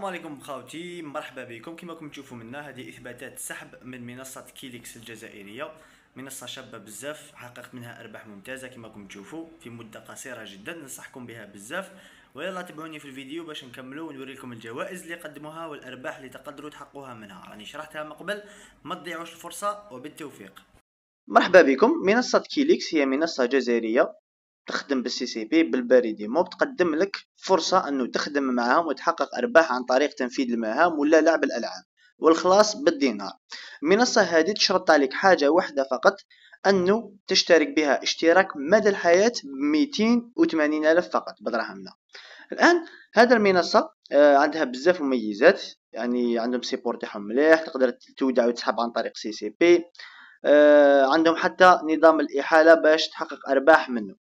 السلام عليكم خاوتي مرحبا بكم كما راكم تشوفوا منا هذه اثباتات سحب من منصه كيليكس الجزائريه منصه شابه بزاف حققت منها ارباح ممتازه كما راكم تشوفوا في مده قصيره جدا ننصحكم بها بزاف ويلا تابعوني في الفيديو باش نكملوا ونوريكم الجوائز اللي قدموها والارباح اللي تقدروا تحققوها منها راني شرحتها من قبل ما تضيعوش الفرصه وبالتوفيق مرحبا بكم منصه كيليكس هي منصه جزائريه تخدم بالسي سي بي بالباري موب تقدم لك فرصه انه تخدم معاهم وتحقق ارباح عن طريق تنفيذ المهام ولا لعب الالعاب والخلاص بالدينار المنصه هذه تشرط عليك حاجه واحده فقط انه تشترك بها اشتراك مدى الحياه ب 280 الف فقط بدرهمنا الان هذا المنصه آه، عندها بزاف مميزات يعني عندهم سيبور تاعهم مليح تقدر تودع وتسحب عن طريق سي سي بي آه، عندهم حتى نظام الاحاله باش تحقق ارباح منه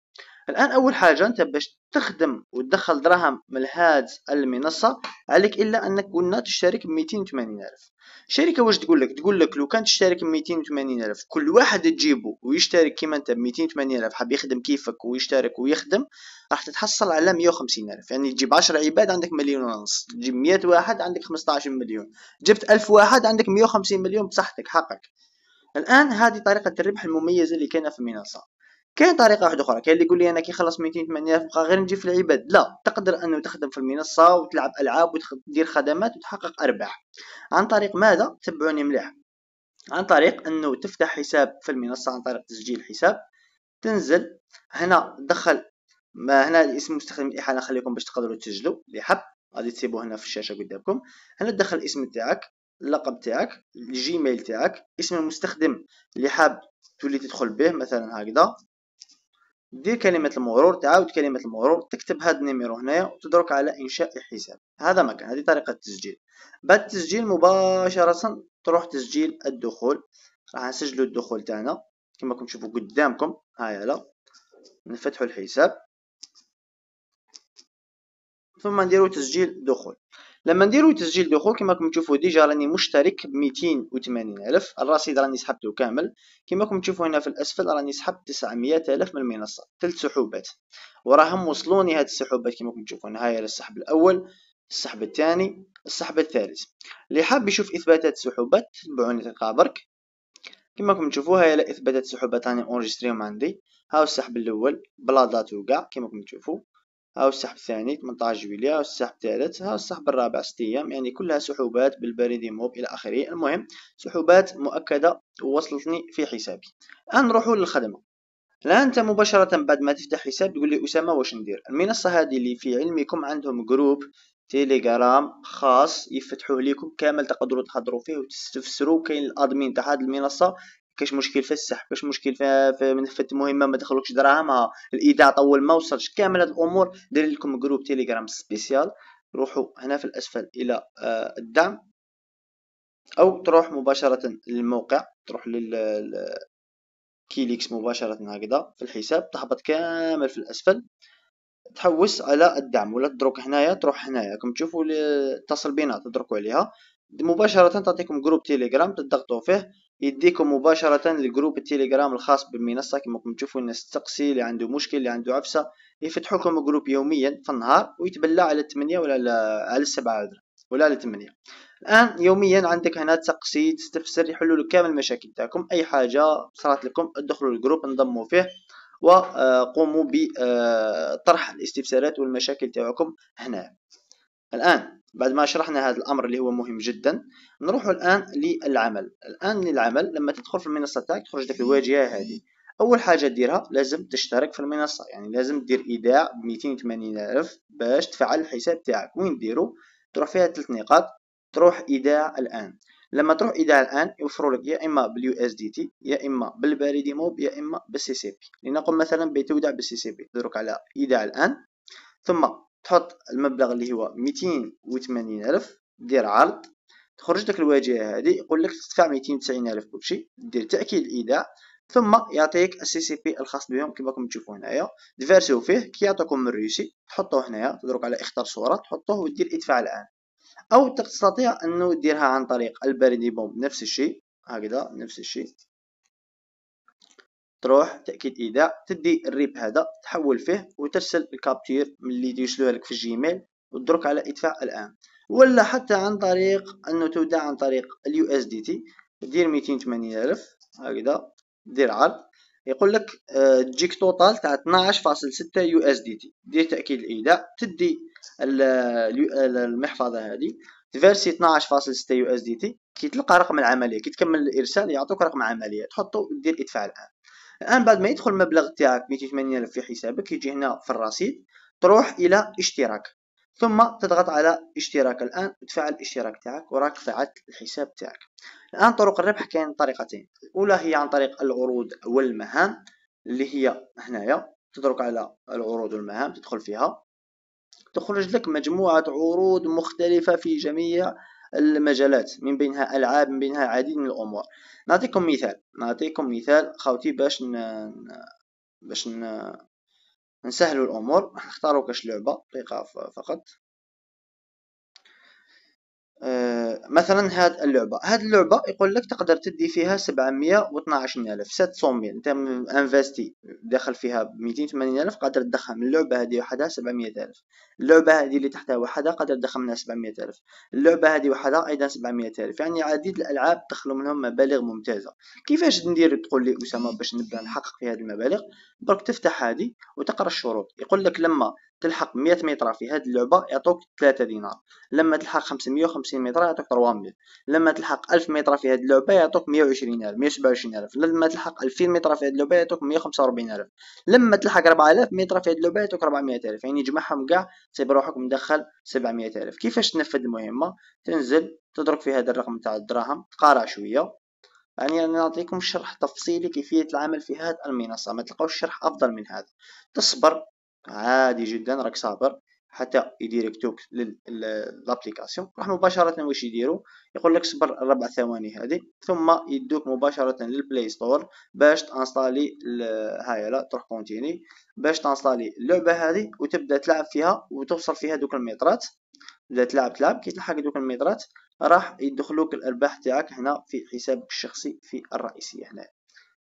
الان اول حاجه انت باش تخدم وتدخل دراهم من هاد المنصه عليك الا انك قلنا تشترك ب 280 الف الشركه واش تقول لك تقول لك لو كان تشترك ب 280 الف كل واحد تجيبه ويشترك كيما انت ب 280 الف حاب يخدم كيفك ويشترك ويخدم راح تتحصل على 150 الف يعني تجيب 10 عباد عندك مليون ونص تجيب 100 واحد عندك 15 مليون جبت 1000 واحد عندك 150 مليون بصحتك حقك الان هذه طريقه الربح المميزه اللي كاينه في المنصه كاين طريقه واحده اخرى كاين اللي يقول لي انا كي خلص 280000 بقى غير نجي في العباد لا تقدر انه تخدم في المنصه وتلعب العاب وتدير خدمات وتحقق ارباح عن طريق ماذا تبعوني مليح عن طريق انه تفتح حساب في المنصه عن طريق تسجيل حساب تنزل هنا دخل ما هنا اسم مستخدم الاحاله نخليكم باش تقدروا تسجلوا اللي حب غادي تسيبوه هنا في الشاشه قدامكم هنا دخل الاسم تاعك اللقب تاعك الجيميل تاعك اسم المستخدم اللي حاب تولي تدخل به مثلا هكذا دير كلمة المرور تعاود كلمة المرور تكتب هاد النيميرو هنايا وتدرك على إنشاء الحساب هذا مكان هذه طريقة التسجيل بعد التسجيل مباشرة تروح تسجيل الدخول راح نسجلو الدخول تاعنا كما راكم تشوفوا قدامكم هاي لا نفتحوا الحساب ثم نديرو تسجيل دخول لما نديرو تسجيل دخول كما راكم تشوفوا ديجا راني مشترك ب 280 الف الرصيد راني سحبته كامل كما راكم تشوفوا هنا في الاسفل راني سحبت تسعمية الف من المنصه ثلاث سحوبات وراهم وصلوني هاد السحوبات كما راكم تشوفوا هاي السحب الاول السحب الثاني السحب الثالث اللي حاب يشوف اثباتات السحوبات تبعوني تلقى برك كما راكم تشوفوا هاي اثباتات السحوبات راني اونجستريهم عندي هاو السحب الاول بلا داتو كاع كما راكم تشوفوا هاو السحب الثاني 18 جويلية هاو السحب الثالث هاو السحب الرابع ست أيام يعني كلها سحوبات بالبريدي موب إلى آخره المهم سحوبات مؤكدة وصلتني في حسابي الآن نروحوا للخدمة الآن أنت مباشرة بعد ما تفتح حساب تقول لي أسامة واش ندير المنصة هذه اللي في علمكم عندهم جروب تيليجرام خاص يفتحوه ليكم كامل تقدروا تحضروا فيه وتستفسروا كاين الادمين تاع هذه المنصه كاش مشكل في السحب كاش مشكل في, في, في المهمه ما دخلوكش دراهمها الايداع طول ما وصلش كامل هاد الامور دير لكم جروب تيليجرام سبيسيال روحوا هنا في الاسفل الى آه، الدعم او تروح مباشره للموقع تروح لل كيليكس مباشره هكذا في الحساب تهبط كامل في الاسفل تحوس على الدعم ولا تدرك هنايا تروح هنايا كم تشوفوا اتصل بينا تدركوا عليها مباشره تعطيكم جروب تيليجرام تضغطوا فيه يديكم مباشرة لجروب التليجرام الخاص بالمنصة كما راكم تشوفوا الناس تقسي اللي عنده مشكل اللي عنده عفسة يفتحوا لكم جروب يوميا في النهار ويتبلى على 8 ولا على السبعة عذرا ولا على 8 الان يوميا عندك هنا تقسي تستفسر يحلوا لك كامل المشاكل تاعكم اي حاجة صارت لكم ادخلوا الجروب انضموا فيه وقوموا بطرح الاستفسارات والمشاكل تاعكم هنا الآن بعد ما شرحنا هذا الأمر اللي هو مهم جدا نروح الآن للعمل الآن للعمل لما تدخل في المنصة تاعك تخرج لك الواجهة هذه أول حاجة ديرها لازم تشترك في المنصة يعني لازم دير إيداع ب 280 ألف باش تفعل الحساب تاعك وين ديرو تروح فيها ثلاث نقاط تروح إيداع الآن لما تروح إيداع الآن يوفروا لك يا إما باليو اس دي تي يا إما بالبريدي موب يا إما بالسي سي بي لنقل مثلا بتودع بالسي سي بي تدرك على إيداع الآن ثم تحط المبلغ اللي هو الف دير عرض تخرج لك الواجهه هذه يقول لك تدفع الف كلشي دير تاكيد الايداع ثم يعطيك السي سي بي الخاص بهم كما راكم تشوفوا هنايا ديفيرسيو فيه كي يعطيكم الريسي تحطوه هنايا تدرك على اختار صوره تحطوه ودير ادفع الان او تستطيع انه ديرها عن طريق البريدي بوم نفس الشيء هكذا نفس الشيء تروح تاكيد ايداع تدي الريب هذا تحول فيه وترسل الكابتير من اللي يرسلوها لك في الجيميل وتدرك على ادفع الان ولا حتى عن طريق انه تودع عن طريق اليو اس دي تي دير 280 الف هكذا دير عرض يقول لك آه، تجيك توتال تاع 12.6 يو اس دي تي دير تاكيد الايداع تدي المحفظه هذه تفيرسي 12.6 يو اس دي تي كي تلقى رقم العمليه كي تكمل الارسال يعطوك رقم عمليه تحطو دير ادفع الان الان بعد ما يدخل المبلغ تاعك 280000 في حسابك يجي هنا في الرصيد تروح الى اشتراك ثم تضغط على اشتراك الان تفعل الاشتراك تاعك وراك فعلت الحساب تاعك الان طرق الربح كاين طريقتين الاولى هي عن طريق العروض والمهام اللي هي هنايا تدرك على العروض والمهام تدخل فيها تخرج لك مجموعة عروض مختلفة في جميع المجالات من بينها العاب من بينها العديد من الامور نعطيكم مثال نعطيكم مثال خاوتي باش ن... باش ن... نسهلوا الامور نختاروا كاش لعبه دقيقه فقط آه، مثلا هاد اللعبه هاد اللعبه يقول لك تقدر تدي فيها 712000 700 انت انفستي داخل فيها ب 280000 قادر تدخل من اللعبه هذه وحدها 700000 اللعبه هذه اللي تحتها وحدها قادر تدخل منها 700000 اللعبه هذه وحدها ايضا 700000 يعني عديد الالعاب تخلو منهم مبالغ ممتازه كيفاش ندير تقول لي اسامه باش نبدا نحقق في هذه المبالغ برك تفتح هذه وتقرا الشروط يقول لك لما تلحق 100 متر في هذه اللعبه يعطوك 3 دينار لما تلحق 550 متر يعطوك 300 لما تلحق 1000 متر في هذه اللعبه يعطوك 120 الف 127 الف لما تلحق 2000 متر في هذه اللعبه يعطوك 145 الف لما تلحق 4000 متر في هذه اللعبه يعطوك 400 الف يعني جمعهم كاع تصيب روحك مدخل 700 الف كيفاش تنفذ المهمه تنزل تضرب في هذا الرقم تاع الدراهم تقارع شويه يعني أنا نعطيكم شرح تفصيلي كيفية العمل في هذه المنصة ما تلقاوش شرح أفضل من هذا تصبر عادي جدا راك صابر حتى يديريكتوك للابليكاسيون راح مباشره واش يديرو يقول لك صبر ربع ثواني هذه ثم يدوك مباشره للبلاي ستور باش تانستالي هاي لا تروح كونتيني باش تانستالي اللعبه هذه وتبدا تلعب فيها وتوصل فيها دوك الميترات تبدا تلعب تلعب كي تلحق دوك الميترات راح يدخلوك الارباح تاعك هنا في حسابك الشخصي في الرئيسيه هنا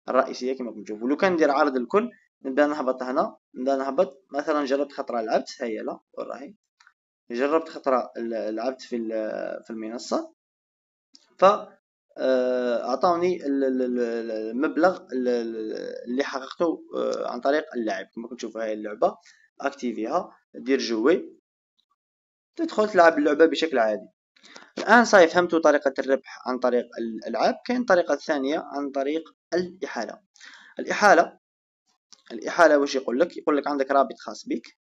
الرئيسيه كما كنتم تشوفوا لو كان ندير عرض الكل نبدا نهبط هنا نبدا نهبط مثلا جربت خطره لعبت هيا لا وراهي جربت خطره لعبت في في المنصه ف آه، اعطوني المبلغ اللي حققته آه، عن طريق اللعب كما تشوفوا هاي اللعبه اكتيفيها دير جوي تدخل تلعب اللعبه بشكل عادي الان صاي فهمتوا طريقه الربح عن طريق الالعاب كاين طريقه ثانيه عن طريق الاحاله الاحاله الإحالة واش يقول لك يقول لك عندك رابط خاص بك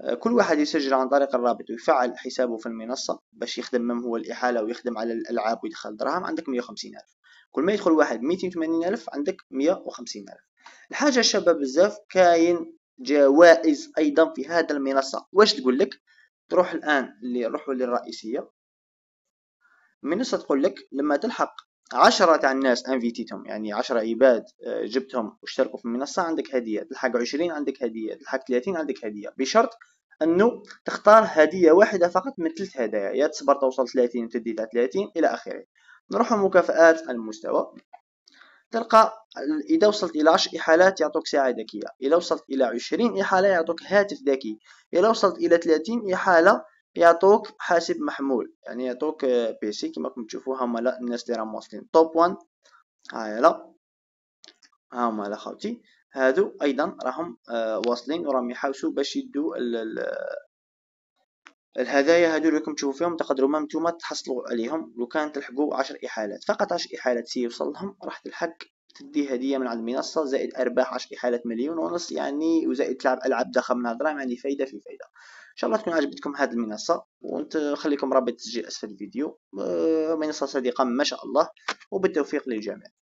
آه، كل واحد يسجل عن طريق الرابط ويفعل حسابه في المنصة باش يخدم من هو الإحالة ويخدم على الألعاب ويدخل دراهم عندك 150 ألف كل ما يدخل واحد 280 ألف عندك 150 ألف الحاجة الشابة بزاف كاين جوائز أيضا في هذا المنصة واش تقول لك تروح الآن اللي للرئيسية المنصة تقول لك لما تلحق عشرة تاع الناس انفيتيتهم يعني عشرة عباد آه، جبتهم واشتركوا في المنصة عندك هدية تلحق عشرين عندك هدية تلحق ثلاثين عندك هدية بشرط انه تختار هدية واحدة فقط من ثلاث هدايا يا تصبر توصل ثلاثين تدي تاع ثلاثين الى اخره نروح مكافآت المستوى تلقى إذا وصلت إلى عشر إحالات يعطوك ساعة ذكية إذا وصلت إلى عشرين إحالة يعطوك هاتف ذكي إذا وصلت إلى ثلاثين إحالة يعطوك حاسب محمول يعني يعطوك آه، بي سي كما راكم تشوفوا هما الناس اللي راهم واصلين توب 1 هاي لا هما لا خوتي هادو ايضا راهم آه، واصلين وراهم يحاوسو باش يدو الهدايا هادو اللي راكم تشوفوا فيهم تقدروا مام نتوما تحصلوا عليهم لو كان تلحقوا 10 احالات فقط 10 احالات سي يوصلهم راح تلحق تدي هديه من عند المنصه زائد ارباح 10 احالات مليون ونص يعني وزائد تلعب العاب ضخم من هضره يعني فايده في فايده شاء الله تكون عجبتكم هذه المنصه ونخليكم رابط التسجيل اسفل الفيديو آه، منصه صديقه ما شاء الله وبالتوفيق للجميع